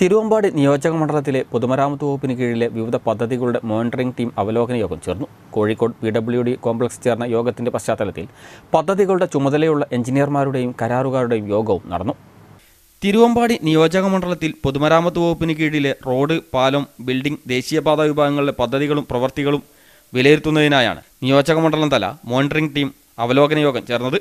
തിരുവമ്പാടി നിയോജക മണ്ഡലത്തിലെ പൊതുമരാമത്ത് വകുപ്പിന് കീഴിലെ വിവിധ പദ്ധതികളുടെ മോണിറ്ററിംഗ് ടീം അവലോകന യോഗം ചേർന്നു Kozhikode P W D complex ചേർന്ന യോഗത്തിന്റെ പശ്ചാത്തലത്തിൽ പദ്ധതികളുടെ ചുമതലയുള്ള എഞ്ചിനീയർമാരുടെയും കരാറുകാരുടെയും യോഗവും നടന്നു തിരുവമ്പാടി നിയോജക മണ്ഡലത്തിൽ പൊതുമരാമത്ത് വകുപ്പിന് കീഴിലെ റോഡ് പാലം ബിൽഡിംഗ് ദേശീയപാത വിഭാഗങ്ങളിലെ പദ്ധതികളും പ്രവൃത്തികളും വിലയിരുത്തുന്നതിനായാണ് നിയോജക മണ്ഡലം തല മോണിറ്ററിംഗ് ടീം അവലോകന യോഗം ചേർന്നത്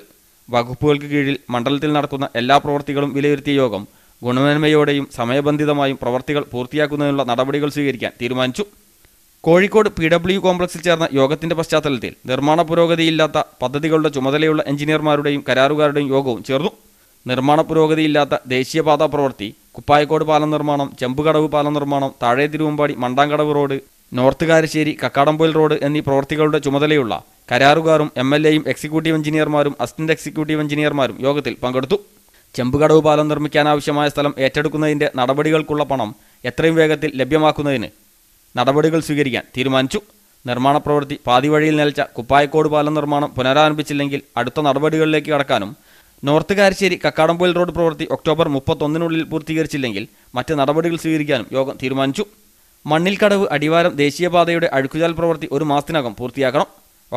വകുപ്പുകൾക്ക് കീഴിൽ മണ്ഡലത്തിൽ നടക്കുന്ന എല്ലാ പ്രവൃത്തികളും വിലയിരുത്തിയ യോഗം ഗുണമേന്മയോടെയും സമയബന്ധിതമായും പ്രവർത്തികൾ പൂർത്തിയാക്കുന്നതിനുള്ള നടപടികൾ സ്വീകരിക്കാൻ തീരുമാനിച്ചു കോഴിക്കോട് പി ഡബ്ല്യു കോംപ്ലക്സിൽ ചേർന്ന യോഗത്തിന്റെ പശ്ചാത്തലത്തിൽ നിർമ്മാണ പുരോഗതിയില്ലാത്ത പദ്ധതികളുടെ ചുമതലയുള്ള എഞ്ചിനീയർമാരുടെയും കരാറുകാരുടെയും യോഗവും ചേർന്നു നിർമ്മാണ പുരോഗതിയില്ലാത്ത ദേശീയപാത പ്രവൃത്തി കുപ്പായക്കോട് പാലം നിർമ്മാണം ചെമ്പുകടവ് പാലം നിർമ്മാണം താഴെ Thiruvambady Mandangkadavu road north Karassery Kakkadampoyil road എന്നീ പ്രവൃത്തികളുടെ ചുമതലയുള്ള കരാറുകാരും എം എൽ എയും എക്സിക്യൂട്ടീവ് എഞ്ചിനീയർമാരും അസിസ്റ്റന്റ് എക്സിക്യൂട്ടീവ് എഞ്ചിനീയർമാരും യോഗത്തിൽ പങ്കെടുത്തു ചെമ്പുകടവ് പാലം നിർമ്മിക്കാനാവശ്യമായ സ്ഥലം ഏറ്റെടുക്കുന്നതിൻ്റെ നടപടികൾക്കുള്ള പണം എത്രയും വേഗത്തിൽ ലഭ്യമാക്കുന്നതിന് നടപടികൾ സ്വീകരിക്കാൻ തീരുമാനിച്ചു നിർമ്മാണ പ്രവൃത്തി പാതിവഴിയിൽ നിലച്ച കുപ്പായക്കോട് പാലം നിർമ്മാണം പുനരാരംഭിച്ചില്ലെങ്കിൽ അടുത്ത നടപടികളിലേക്ക് കടക്കാനും നോർത്ത് കാരശ്ശേരി കക്കാടംപോയിൽ റോഡ് പ്രവൃത്തി ഒക്ടോബർ മുപ്പത്തൊന്നിനുള്ളിൽ പൂർത്തീകരിച്ചില്ലെങ്കിൽ മറ്റ് നടപടികൾ സ്വീകരിക്കാനും യോഗം തീരുമാനിച്ചു മണ്ണിൽക്കടവ് അടിവാരം ദേശീയപാതയുടെ അഴുക്കുചാൽ പ്രവൃത്തി ഒരു മാസത്തിനകം പൂർത്തിയാക്കണം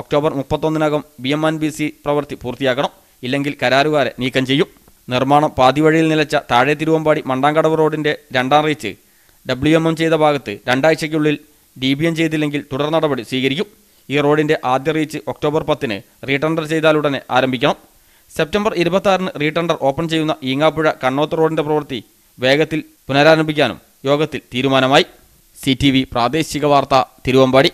ഒക്ടോബർ മുപ്പത്തൊന്നിനകം B M N B C പ്രവൃത്തി പൂർത്തിയാക്കണം ഇല്ലെങ്കിൽ കരാറുകാരെ നീക്കം ചെയ്യും നിർമ്മാണം പാതിവഴിയിൽ നിലച്ച താഴെ തിരുവമ്പാടി മണ്ടാങ്കടവ് റോഡിന്റെ രണ്ടാം റീച്ച് ഡബ്ല്യു എം എം ചെയ്ത ഭാഗത്ത് രണ്ടാഴ്ചയ്ക്കുള്ളിൽ ഡി ബി എം ചെയ്തില്ലെങ്കിൽ തുടർ നടപടി സ്വീകരിക്കും ഈ റോഡിന്റെ ആദ്യ റീച്ച് ഒക്ടോബർ പത്തിന് റീടെൻഡർ ചെയ്താലുടനെ ആരംഭിക്കണം സെപ്റ്റംബർ ഇരുപത്തിയാറിന് റീടെൻഡർ ഓപ്പൺ ചെയ്യുന്ന ഈങ്ങാപ്പുഴ കണ്ണോത്ത് റോഡിന്റെ പ്രവൃത്തി വേഗത്തിൽ പുനരാരംഭിക്കാനും യോഗത്തിൽ തീരുമാനമായി സി പ്രാദേശിക വാർത്ത തിരുവമ്പാടി